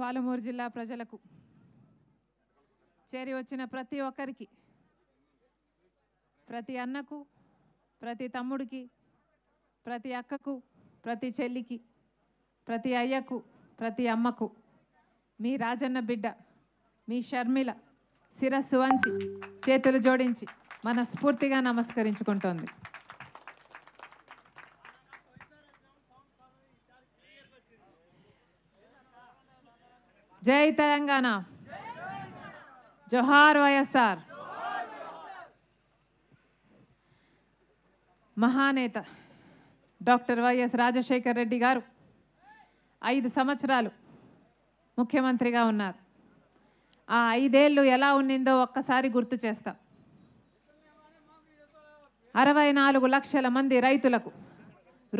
పాలమూరు జిల్లా ప్రజలకు చేరి వచ్చిన ప్రతి ఒక్కరికి ప్రతి అన్నకు ప్రతి తమ్ముడికి ప్రతి అక్కకు ప్రతి చెల్లికి ప్రతి అయ్యకు ప్రతి అమ్మకు మీ రాజన్న బిడ్డ మీ షర్మిల శిరస్సు వంచి చేతులు జోడించి మన స్ఫూర్తిగా నమస్కరించుకుంటోంది జై తెలంగాణ జోహార్ వైఎస్ఆర్ మహానేత డాక్టర్ వైఎస్ రాజశేఖర్ రెడ్డి గారు ఐదు సంవత్సరాలు ముఖ్యమంత్రిగా ఉన్నారు ఆ ఐదేళ్ళు ఎలా ఉన్నిందో ఒక్కసారి గుర్తు చేస్తా అరవై నాలుగు లక్షల మంది రైతులకు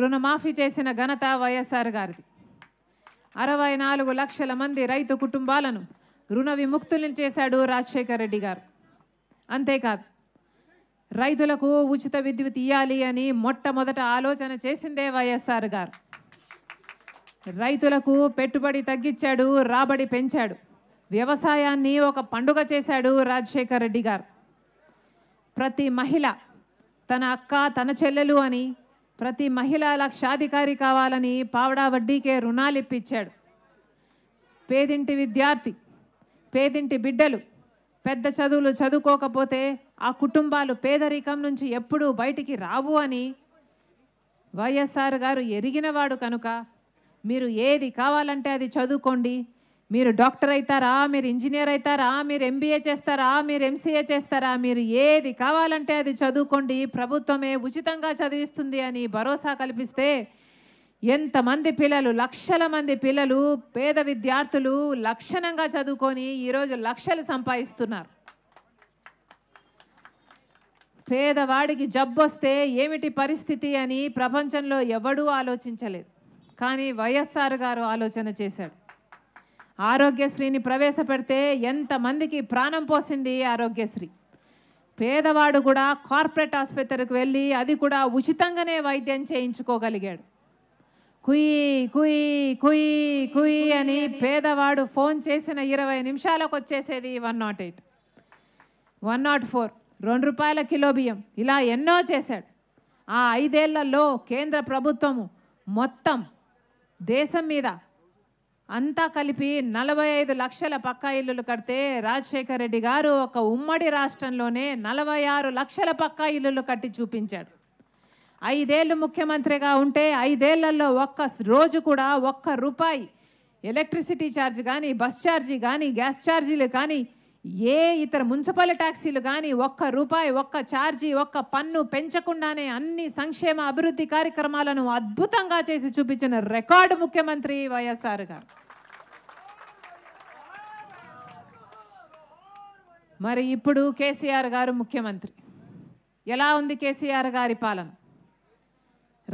రుణమాఫీ చేసిన ఘనత వైఎస్ఆర్ గారిది అరవై నాలుగు లక్షల మంది రైతు కుటుంబాలను రుణ విముక్తులను చేశాడు రాజశేఖర్ రెడ్డి గారు అంతేకాదు రైతులకు ఉచిత విద్యుత్ ఇవ్వాలి అని మొట్టమొదట ఆలోచన చేసిందే వైఎస్ఆర్ గారు రైతులకు పెట్టుబడి తగ్గించాడు రాబడి పెంచాడు వ్యవసాయాన్ని ఒక పండుగ చేశాడు రాజశేఖర్ రెడ్డి గారు ప్రతి మహిళ తన అక్క తన చెల్లెలు అని ప్రతి మహిళ లక్షాధికారి కావాలని పావడా వడ్డీకే రుణాలు ఇప్పించాడు పేదింటి విద్యార్థి పేదింటి బిడ్డలు పెద్ద చదువులు చదువుకోకపోతే ఆ కుటుంబాలు పేదరికం నుంచి ఎప్పుడూ బయటికి రావు అని వైఎస్ఆర్ గారు ఎరిగినవాడు కనుక మీరు ఏది కావాలంటే అది చదువుకోండి మీరు డాక్టర్ అవుతారా మీరు ఇంజనీర్ అవుతారా మీరు ఎంబీఏ చేస్తారా మీరు ఎంసీఏ చేస్తారా మీరు ఏది కావాలంటే అది చదువుకోండి ప్రభుత్వమే ఉచితంగా చదివిస్తుంది అని భరోసా కల్పిస్తే ఎంతమంది పిల్లలు లక్షల మంది పిల్లలు పేద విద్యార్థులు లక్షణంగా చదువుకొని ఈరోజు లక్షలు సంపాదిస్తున్నారు పేదవాడికి జబ్బు వస్తే ఏమిటి పరిస్థితి అని ప్రపంచంలో ఎవడూ ఆలోచించలేదు కానీ వైఎస్ఆర్ గారు ఆలోచన చేశాడు ఆరోగ్యశ్రీని ప్రవేశపెడితే ఎంతమందికి ప్రాణం పోసింది ఆరోగ్యశ్రీ పేదవాడు కూడా కార్పొరేట్ ఆసుపత్రికి వెళ్ళి అది కూడా ఉచితంగానే వైద్యం చేయించుకోగలిగాడు కుయ్ కుయ్ కుయ్ కుయ్ అని పేదవాడు ఫోన్ చేసిన ఇరవై నిమిషాలకు వచ్చేసేది one naught eight one naught four రెండు రూపాయల కిలో బియ్యం ఇలా ఎన్నో చేశాడు ఆ ఐదేళ్లలో కేంద్ర ప్రభుత్వము మొత్తం దేశం మీద అంతా కలిపి నలభై ఐదు లక్షల పక్కా ఇల్లులు కడితే రాజశేఖర రెడ్డి గారు ఒక ఉమ్మడి రాష్ట్రంలోనే నలభై ఆరు లక్షల పక్కా ఇల్లులు కట్టి చూపించాడు ఐదేళ్ళు ముఖ్యమంత్రిగా ఉంటే ఐదేళ్లలో ఒక్క రోజు కూడా ఒక్క రూపాయి ఎలక్ట్రిసిటీ ఛార్జ్ కానీ బస్ ఛార్జీ కానీ గ్యాస్ ఛార్జీలు కానీ ఏ ఇతర మున్సిపల్ ట్యాక్సీలు కానీ ఒక్క రూపాయి ఒక్క ఛార్జీ ఒక్క పన్ను పెంచకుండానే అన్ని సంక్షేమ అభివృద్ధి కార్యక్రమాలను అద్భుతంగా చేసి చూపించిన రికార్డు ముఖ్యమంత్రి వైఎస్ఆర్ గారు మరి ఇప్పుడు కేసీఆర్ గారు ముఖ్యమంత్రి ఎలా ఉంది కేసీఆర్ గారి పాలన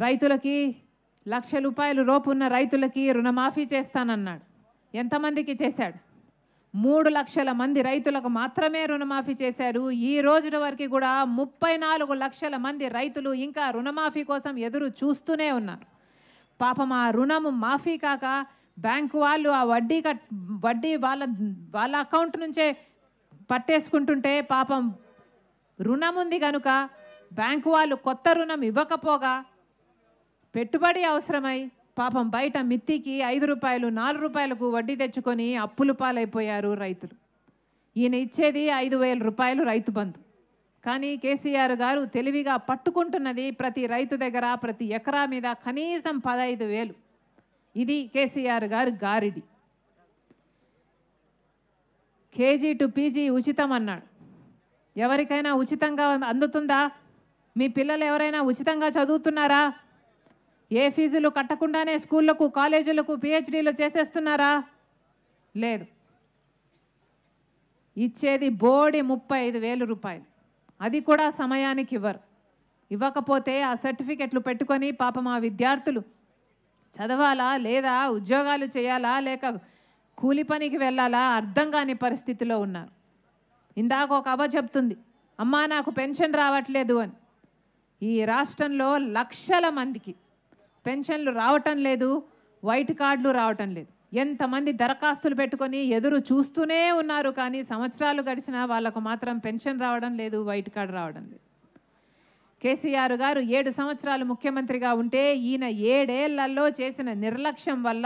రైతులకి లక్ష రూపాయలు ఉన్న రైతులకి రుణమాఫీ చేస్తానన్నాడు ఎంతమందికి చేశాడు మూడు లక్షల మంది రైతులకు మాత్రమే రుణమాఫీ చేశారు ఈ రోజు వరకు కూడా ముప్పై నాలుగు లక్షల మంది రైతులు ఇంకా రుణమాఫీ కోసం ఎదురు చూస్తూనే ఉన్నారు పాపం ఆ రుణము మాఫీ కాక బ్యాంకు వాళ్ళు ఆ వడ్డీ కట్ వడ్డీ వాళ్ళ వాళ్ళ అకౌంట్ నుంచే పట్టేసుకుంటుంటే పాపం రుణం ఉంది కనుక బ్యాంకు వాళ్ళు కొత్త రుణం ఇవ్వకపోగా పెట్టుబడి అవసరమై పాపం బయట మిత్తికి ఐదు రూపాయలు నాలుగు రూపాయలకు వడ్డీ తెచ్చుకొని అప్పులు పాలైపోయారు రైతులు ఈయన ఇచ్చేది ఐదు వేల రూపాయలు రైతు బంధు కానీ కేసీఆర్ గారు తెలివిగా పట్టుకుంటున్నది ప్రతి రైతు దగ్గర ప్రతి ఎకరా మీద కనీసం పదహైదు వేలు ఇది కేసీఆర్ గారు గారిడి కేజీ టు పీజీ ఉచితం అన్నాడు ఎవరికైనా ఉచితంగా అందుతుందా మీ పిల్లలు ఎవరైనా ఉచితంగా చదువుతున్నారా ఏ ఫీజులు కట్టకుండానే స్కూళ్ళకు కాలేజీలకు పిహెచ్డీలు చేసేస్తున్నారా లేదు ఇచ్చేది బోడి ముప్పై ఐదు వేలు రూపాయలు అది కూడా సమయానికి ఇవ్వరు ఇవ్వకపోతే ఆ సర్టిఫికెట్లు పెట్టుకొని పాప మా విద్యార్థులు చదవాలా లేదా ఉద్యోగాలు చేయాలా లేక కూలి పనికి వెళ్ళాలా అర్థం కాని పరిస్థితిలో ఉన్నారు ఇందాక ఒక అవ చెప్తుంది అమ్మా నాకు పెన్షన్ రావట్లేదు అని ఈ రాష్ట్రంలో లక్షల మందికి పెన్షన్లు రావటం లేదు వైట్ కార్డులు రావటం లేదు ఎంతమంది దరఖాస్తులు పెట్టుకొని ఎదురు చూస్తూనే ఉన్నారు కానీ సంవత్సరాలు గడిచినా వాళ్ళకు మాత్రం పెన్షన్ రావడం లేదు వైట్ కార్డు రావడం లేదు కేసీఆర్ గారు ఏడు సంవత్సరాలు ముఖ్యమంత్రిగా ఉంటే ఈయన ఏడేళ్లలో చేసిన నిర్లక్ష్యం వల్ల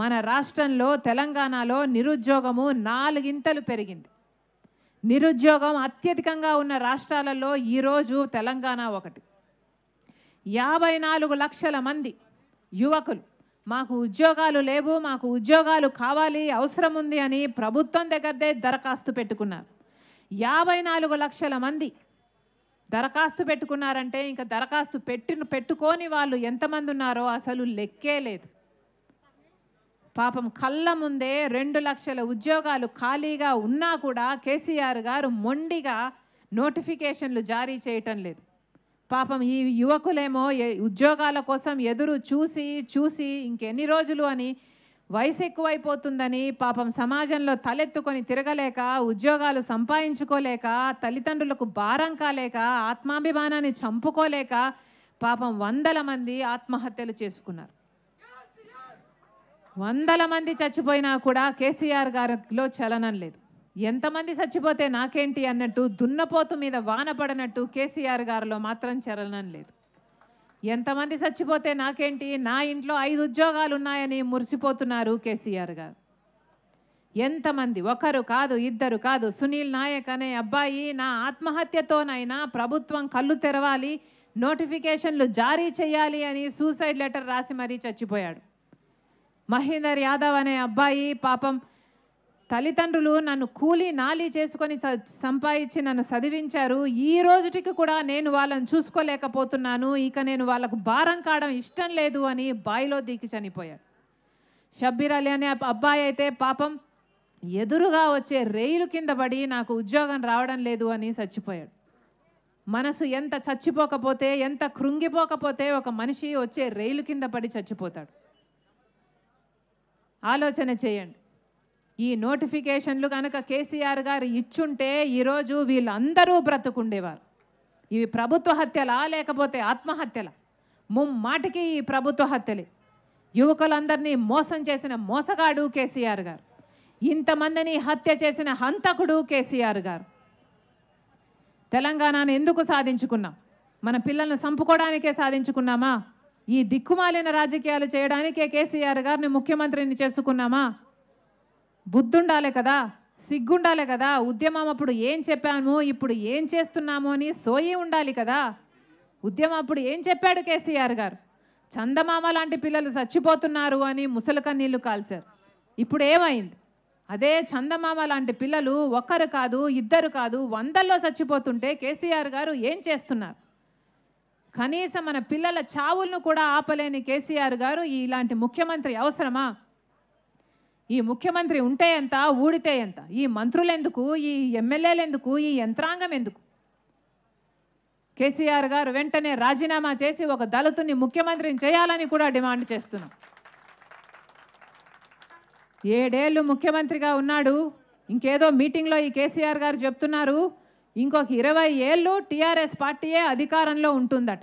మన రాష్ట్రంలో తెలంగాణలో నిరుద్యోగము నాలుగింతలు పెరిగింది నిరుద్యోగం అత్యధికంగా ఉన్న రాష్ట్రాలలో ఈరోజు తెలంగాణ ఒకటి యాభై నాలుగు లక్షల మంది యువకులు మాకు ఉద్యోగాలు లేవు మాకు ఉద్యోగాలు కావాలి అవసరం ఉంది అని ప్రభుత్వం దగ్గరదే దరఖాస్తు పెట్టుకున్నారు యాభై నాలుగు లక్షల మంది దరఖాస్తు పెట్టుకున్నారంటే ఇంకా దరఖాస్తు పెట్టి పెట్టుకొని వాళ్ళు ఎంతమంది ఉన్నారో అసలు లెక్కే లేదు పాపం కళ్ళ ముందే రెండు లక్షల ఉద్యోగాలు ఖాళీగా ఉన్నా కూడా కేసీఆర్ గారు మొండిగా నోటిఫికేషన్లు జారీ చేయటం లేదు పాపం ఈ యువకులేమో ఉద్యోగాల కోసం ఎదురు చూసి చూసి ఇంకెన్ని రోజులు అని వయసు ఎక్కువైపోతుందని పాపం సమాజంలో తలెత్తుకొని తిరగలేక ఉద్యోగాలు సంపాదించుకోలేక తల్లిదండ్రులకు భారం కాలేక ఆత్మాభిమానాన్ని చంపుకోలేక పాపం వందల మంది ఆత్మహత్యలు చేసుకున్నారు వందల మంది చచ్చిపోయినా కూడా కేసీఆర్ గారిలో చలనం లేదు ఎంతమంది చచ్చిపోతే నాకేంటి అన్నట్టు దున్నపోతు మీద వాన పడనట్టు కేసీఆర్ గారిలో మాత్రం చలనం లేదు ఎంతమంది చచ్చిపోతే నాకేంటి నా ఇంట్లో ఐదు ఉద్యోగాలు ఉన్నాయని మురిసిపోతున్నారు కేసీఆర్ గారు ఎంతమంది ఒకరు కాదు ఇద్దరు కాదు సునీల్ నాయక్ అనే అబ్బాయి నా ఆత్మహత్యతోనైనా ప్రభుత్వం కళ్ళు తెరవాలి నోటిఫికేషన్లు జారీ చేయాలి అని సూసైడ్ లెటర్ రాసి మరీ చచ్చిపోయాడు మహేందర్ యాదవ్ అనే అబ్బాయి పాపం తల్లిదండ్రులు నన్ను కూలి నాలి చేసుకొని సంపాదించి నన్ను చదివించారు ఈ రోజుటికి కూడా నేను వాళ్ళని చూసుకోలేకపోతున్నాను ఇక నేను వాళ్ళకు భారం కావడం ఇష్టం లేదు అని బాయిలో దిగి చనిపోయాడు షబ్బీర్ అలీ అనే అబ్బాయి అయితే పాపం ఎదురుగా వచ్చే రేయిలు కింద పడి నాకు ఉద్యోగం రావడం లేదు అని చచ్చిపోయాడు మనసు ఎంత చచ్చిపోకపోతే ఎంత కృంగిపోకపోతే ఒక మనిషి వచ్చే రైలు కింద పడి చచ్చిపోతాడు ఆలోచన చేయండి ఈ నోటిఫికేషన్లు కనుక కేసీఆర్ గారు ఇచ్చుంటే ఈరోజు వీళ్ళందరూ బ్రతుకుండేవారు ఇవి ప్రభుత్వ హత్యలా లేకపోతే ఆత్మహత్యల ముమ్మాటికి ఈ ప్రభుత్వ హత్యలే యువకులందరినీ మోసం చేసిన మోసగాడు కేసీఆర్ గారు ఇంతమందిని హత్య చేసిన హంతకుడు కేసీఆర్ గారు తెలంగాణను ఎందుకు సాధించుకున్నాం మన పిల్లలను చంపుకోవడానికే సాధించుకున్నామా ఈ దిక్కుమాలిన రాజకీయాలు చేయడానికే కేసీఆర్ గారిని ముఖ్యమంత్రిని చేసుకున్నామా బుద్ధుండాలే కదా సిగ్గుండాలే కదా ఉద్యమం అప్పుడు ఏం చెప్పాము ఇప్పుడు ఏం చేస్తున్నాము అని సోయి ఉండాలి కదా ఉద్యమం అప్పుడు ఏం చెప్పాడు కేసీఆర్ గారు చందమామ లాంటి పిల్లలు చచ్చిపోతున్నారు అని ముసలిక నీళ్లు కాల్చారు ఇప్పుడు ఏమైంది అదే చందమామ లాంటి పిల్లలు ఒక్కరు కాదు ఇద్దరు కాదు వందల్లో చచ్చిపోతుంటే కేసీఆర్ గారు ఏం చేస్తున్నారు కనీసం మన పిల్లల చావులను కూడా ఆపలేని కేసీఆర్ గారు ఇలాంటి ముఖ్యమంత్రి అవసరమా ఈ ముఖ్యమంత్రి ఉంటే ఎంత ఊడితే ఎంత ఈ మంత్రులు ఎందుకు ఈ ఎమ్మెల్యేలు ఎందుకు ఈ యంత్రాంగం ఎందుకు కేసీఆర్ గారు వెంటనే రాజీనామా చేసి ఒక దళితుని ముఖ్యమంత్రిని చేయాలని కూడా డిమాండ్ చేస్తున్నాం ఏడేళ్ళు ముఖ్యమంత్రిగా ఉన్నాడు ఇంకేదో మీటింగ్లో ఈ కేసీఆర్ గారు చెప్తున్నారు ఇంకొక ఇరవై ఏళ్ళు టీఆర్ఎస్ పార్టీయే అధికారంలో ఉంటుందట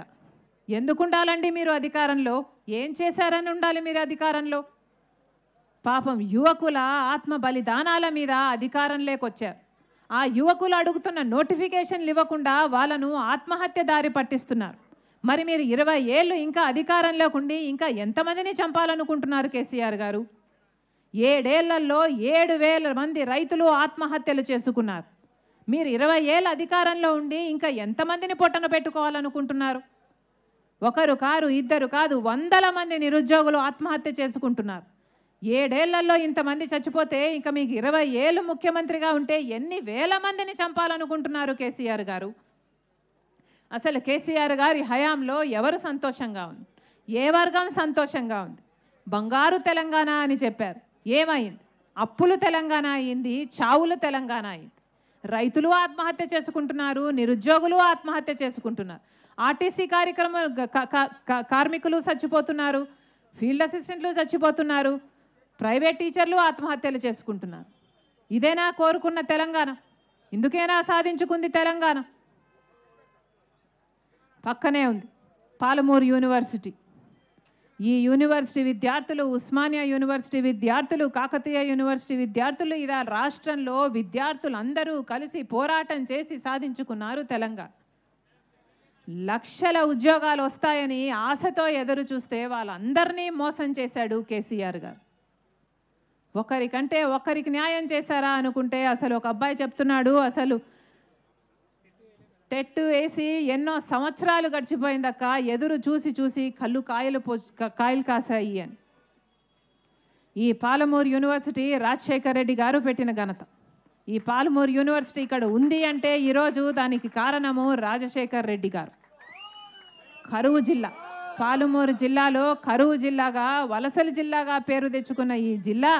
ఎందుకు ఉండాలండి మీరు అధికారంలో ఏం చేశారని ఉండాలి మీరు అధికారంలో పాపం యువకుల ఆత్మ బలిదానాల మీద అధికారం లేకొచ్చారు ఆ యువకులు అడుగుతున్న నోటిఫికేషన్లు ఇవ్వకుండా వాళ్ళను ఆత్మహత్య దారి పట్టిస్తున్నారు మరి మీరు ఇరవై ఏళ్ళు ఇంకా అధికారంలోకి ఉండి ఇంకా ఎంతమందిని చంపాలనుకుంటున్నారు కేసీఆర్ గారు ఏడేళ్లలో ఏడు వేల మంది రైతులు ఆత్మహత్యలు చేసుకున్నారు మీరు ఇరవై ఏళ్ళ అధికారంలో ఉండి ఇంకా ఎంతమందిని పొట్టన పెట్టుకోవాలనుకుంటున్నారు ఒకరు కారు ఇద్దరు కాదు వందల మంది నిరుద్యోగులు ఆత్మహత్య చేసుకుంటున్నారు ఏడేళ్లలో ఇంతమంది చచ్చిపోతే ఇంకా మీకు ఇరవై ఏళ్ళు ముఖ్యమంత్రిగా ఉంటే ఎన్ని వేల మందిని చంపాలనుకుంటున్నారు కేసీఆర్ గారు అసలు కేసీఆర్ గారి హయాంలో ఎవరు సంతోషంగా ఉంది ఏ వర్గం సంతోషంగా ఉంది బంగారు తెలంగాణ అని చెప్పారు ఏమైంది అప్పులు తెలంగాణ అయింది చావులు తెలంగాణ అయింది రైతులు ఆత్మహత్య చేసుకుంటున్నారు నిరుద్యోగులు ఆత్మహత్య చేసుకుంటున్నారు ఆర్టీసీ కార్యక్రమ కార్మికులు చచ్చిపోతున్నారు ఫీల్డ్ అసిస్టెంట్లు చచ్చిపోతున్నారు ప్రైవేట్ టీచర్లు ఆత్మహత్యలు చేసుకుంటున్నారు ఇదేనా కోరుకున్న తెలంగాణ ఇందుకేనా సాధించుకుంది తెలంగాణ పక్కనే ఉంది పాలమూరు యూనివర్సిటీ ఈ యూనివర్సిటీ విద్యార్థులు ఉస్మానియా యూనివర్సిటీ విద్యార్థులు కాకతీయ యూనివర్సిటీ విద్యార్థులు ఇదా రాష్ట్రంలో విద్యార్థులందరూ కలిసి పోరాటం చేసి సాధించుకున్నారు తెలంగాణ లక్షల ఉద్యోగాలు వస్తాయని ఆశతో ఎదురు చూస్తే వాళ్ళందరినీ మోసం చేశాడు కేసీఆర్ గారు ఒకరికంటే ఒకరికి న్యాయం చేశారా అనుకుంటే అసలు ఒక అబ్బాయి చెప్తున్నాడు అసలు టెట్టు వేసి ఎన్నో సంవత్సరాలు గడిచిపోయిందక్క ఎదురు చూసి చూసి కళ్ళు కాయలు పో కాయలు కాసాయి అని ఈ పాలమూరు యూనివర్సిటీ రాజశేఖర్ రెడ్డి గారు పెట్టిన ఘనత ఈ పాలమూరు యూనివర్సిటీ ఇక్కడ ఉంది అంటే ఈరోజు దానికి కారణము రాజశేఖర్ రెడ్డి గారు కరువు జిల్లా పాలమూరు జిల్లాలో కరువు జిల్లాగా వలసలు జిల్లాగా పేరు తెచ్చుకున్న ఈ జిల్లా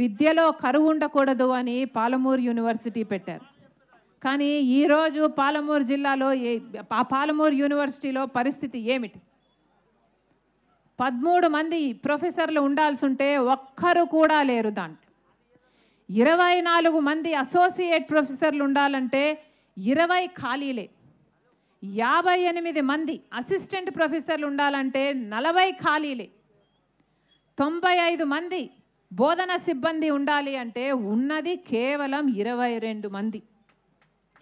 విద్యలో కరువు ఉండకూడదు అని పాలమూరు యూనివర్సిటీ పెట్టారు కానీ ఈరోజు పాలమూరు జిల్లాలో ఏ ఆ పాలమూరు యూనివర్సిటీలో పరిస్థితి ఏమిటి పదమూడు మంది ప్రొఫెసర్లు ఉండాల్సి ఉంటే ఒక్కరు కూడా లేరు దాంట్లో ఇరవై నాలుగు మంది అసోసియేట్ ప్రొఫెసర్లు ఉండాలంటే ఇరవై ఖాళీలే యాభై ఎనిమిది మంది అసిస్టెంట్ ప్రొఫెసర్లు ఉండాలంటే నలభై ఖాళీలే తొంభై ఐదు మంది బోధన సిబ్బంది ఉండాలి అంటే ఉన్నది కేవలం ఇరవై రెండు మంది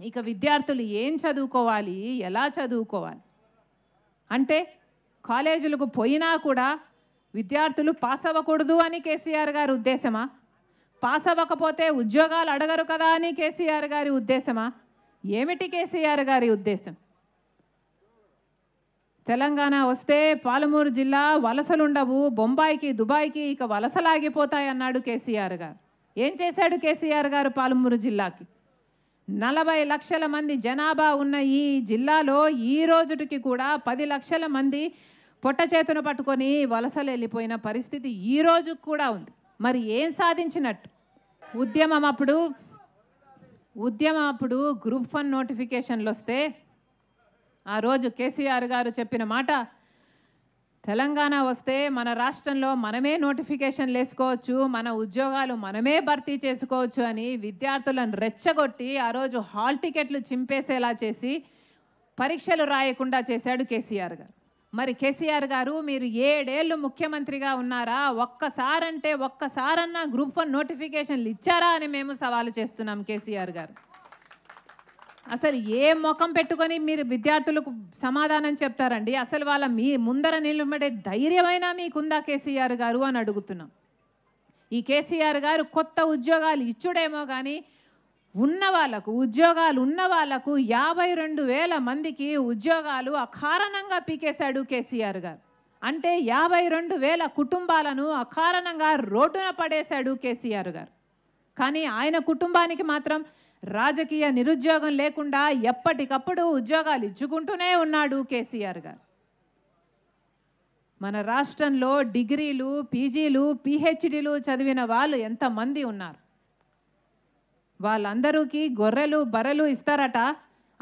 ఇక విద్యార్థులు ఏం చదువుకోవాలి ఎలా చదువుకోవాలి అంటే కాలేజీలకు పోయినా కూడా విద్యార్థులు పాస్ అవ్వకూడదు అని కేసీఆర్ గారి ఉద్దేశమా పాస్ అవ్వకపోతే ఉద్యోగాలు అడగరు కదా అని కేసీఆర్ గారి ఉద్దేశమా ఏమిటి కేసీఆర్ గారి ఉద్దేశం తెలంగాణ వస్తే పాలమూరు జిల్లా వలసలుండవు బొంబాయికి దుబాయ్కి ఇక వలసలాగిపోతాయి అన్నాడు కేసీఆర్ గారు ఏం చేశాడు కేసీఆర్ గారు పాలమూరు జిల్లాకి నలభై లక్షల మంది జనాభా ఉన్న ఈ జిల్లాలో ఈ రోజుటికి కూడా పది లక్షల మంది పొట్ట చేతును పట్టుకొని వలసలు వెళ్ళిపోయిన పరిస్థితి ఈ రోజు కూడా ఉంది మరి ఏం సాధించినట్టు ఉద్యమం అప్పుడు ఉద్యమం అప్పుడు గ్రూప్ వన్ నోటిఫికేషన్లు వస్తే ఆ రోజు కేసీఆర్ గారు చెప్పిన మాట తెలంగాణ వస్తే మన రాష్ట్రంలో మనమే నోటిఫికేషన్ వేసుకోవచ్చు మన ఉద్యోగాలు మనమే భర్తీ చేసుకోవచ్చు అని విద్యార్థులను రెచ్చగొట్టి ఆ రోజు హాల్ టికెట్లు చింపేసేలా చేసి పరీక్షలు రాయకుండా చేశాడు కేసీఆర్ గారు మరి కేసీఆర్ గారు మీరు ఏడేళ్ళు ముఖ్యమంత్రిగా ఉన్నారా ఒక్కసారంటే ఒక్కసారన్నా గ్రూప్ వన్ నోటిఫికేషన్లు ఇచ్చారా అని మేము సవాలు చేస్తున్నాం కేసీఆర్ గారు అసలు ఏ ముఖం పెట్టుకొని మీరు విద్యార్థులకు సమాధానం చెప్తారండి అసలు వాళ్ళ మీ ముందర నిలబడే ధైర్యమైనా మీకుందా కేసీఆర్ గారు అని అడుగుతున్నాం ఈ కేసీఆర్ గారు కొత్త ఉద్యోగాలు ఇచ్చుడేమో కానీ ఉన్న వాళ్ళకు ఉద్యోగాలు ఉన్న వాళ్ళకు యాభై రెండు వేల మందికి ఉద్యోగాలు అకారణంగా పీకేశాడు కేసీఆర్ గారు అంటే యాభై రెండు వేల కుటుంబాలను అకారణంగా రోడ్డున పడేశాడు కేసీఆర్ గారు కానీ ఆయన కుటుంబానికి మాత్రం రాజకీయ నిరుద్యోగం లేకుండా ఎప్పటికప్పుడు ఉద్యోగాలు ఇచ్చుకుంటూనే ఉన్నాడు కేసీఆర్ గారు మన రాష్ట్రంలో డిగ్రీలు పీజీలు పిహెచ్డీలు చదివిన వాళ్ళు ఎంతమంది ఉన్నారు వాళ్ళందరికీ గొర్రెలు బర్రెలు ఇస్తారట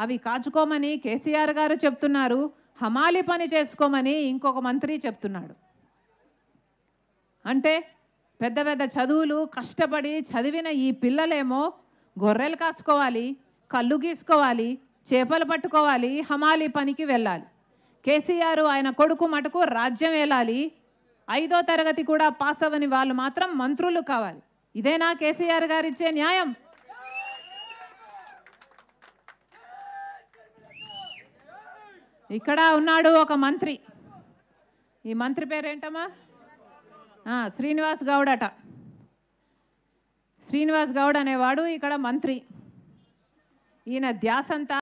అవి కాచుకోమని కేసీఆర్ గారు చెప్తున్నారు హమాలి పని చేసుకోమని ఇంకొక మంత్రి చెప్తున్నాడు అంటే పెద్ద పెద్ద చదువులు కష్టపడి చదివిన ఈ పిల్లలేమో గొర్రెలు కాసుకోవాలి కళ్ళు గీసుకోవాలి చేపలు పట్టుకోవాలి హమాలి పనికి వెళ్ళాలి కేసీఆర్ ఆయన కొడుకు మటుకు రాజ్యం వెళ్ళాలి ఐదో తరగతి కూడా పాస్ అవ్వని వాళ్ళు మాత్రం మంత్రులు కావాలి ఇదేనా కేసీఆర్ గారు ఇచ్చే న్యాయం ఇక్కడ ఉన్నాడు ఒక మంత్రి ఈ మంత్రి పేరేంటమ్మా శ్రీనివాస్ గౌడట ಶ್ರೀನಿವಾಸ್ ಗೌಡ್ ಈ ಕಡೆ ಮಂತ್ರಿ ಈನ ದ್ಯಾಸಂತ